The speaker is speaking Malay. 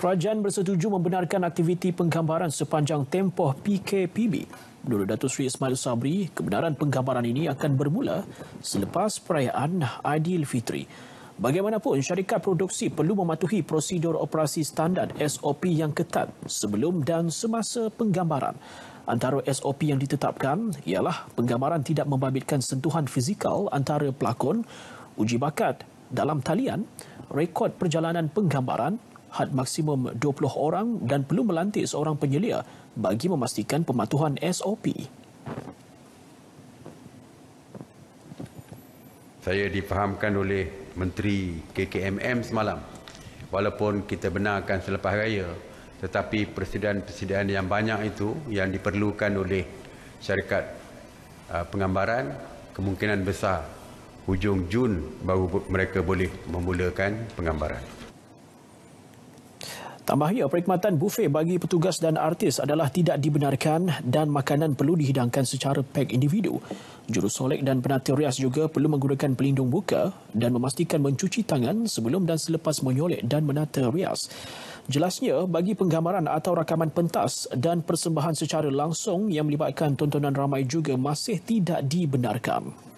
Kerajaan bersetuju membenarkan aktiviti penggambaran sepanjang tempoh PKPB. Menurut Datuk Sri Ismail Sabri, kebenaran penggambaran ini akan bermula selepas perayaan Aidilfitri. Bagaimanapun, syarikat produksi perlu mematuhi prosedur operasi standar SOP yang ketat sebelum dan semasa penggambaran. Antara SOP yang ditetapkan ialah penggambaran tidak membabitkan sentuhan fizikal antara pelakon, uji bakat, dalam talian rekod perjalanan penggambaran had maksimum 20 orang dan perlu melantik seorang penyelia bagi memastikan pematuhan SOP. Saya difahamkan oleh Menteri KKMM semalam walaupun kita benarkan selepas raya tetapi persediaan-persediaan yang banyak itu yang diperlukan oleh syarikat uh, penggambaran kemungkinan besar hujung Jun baru mereka boleh memulakan penggambaran. Tambahnya, perkhidmatan bufet bagi petugas dan artis adalah tidak dibenarkan dan makanan perlu dihidangkan secara pek individu. Jurusolek dan penata rias juga perlu menggunakan pelindung buka dan memastikan mencuci tangan sebelum dan selepas menyolek dan menata rias. Jelasnya, bagi penggambaran atau rakaman pentas dan persembahan secara langsung yang melibatkan tontonan ramai juga masih tidak dibenarkan.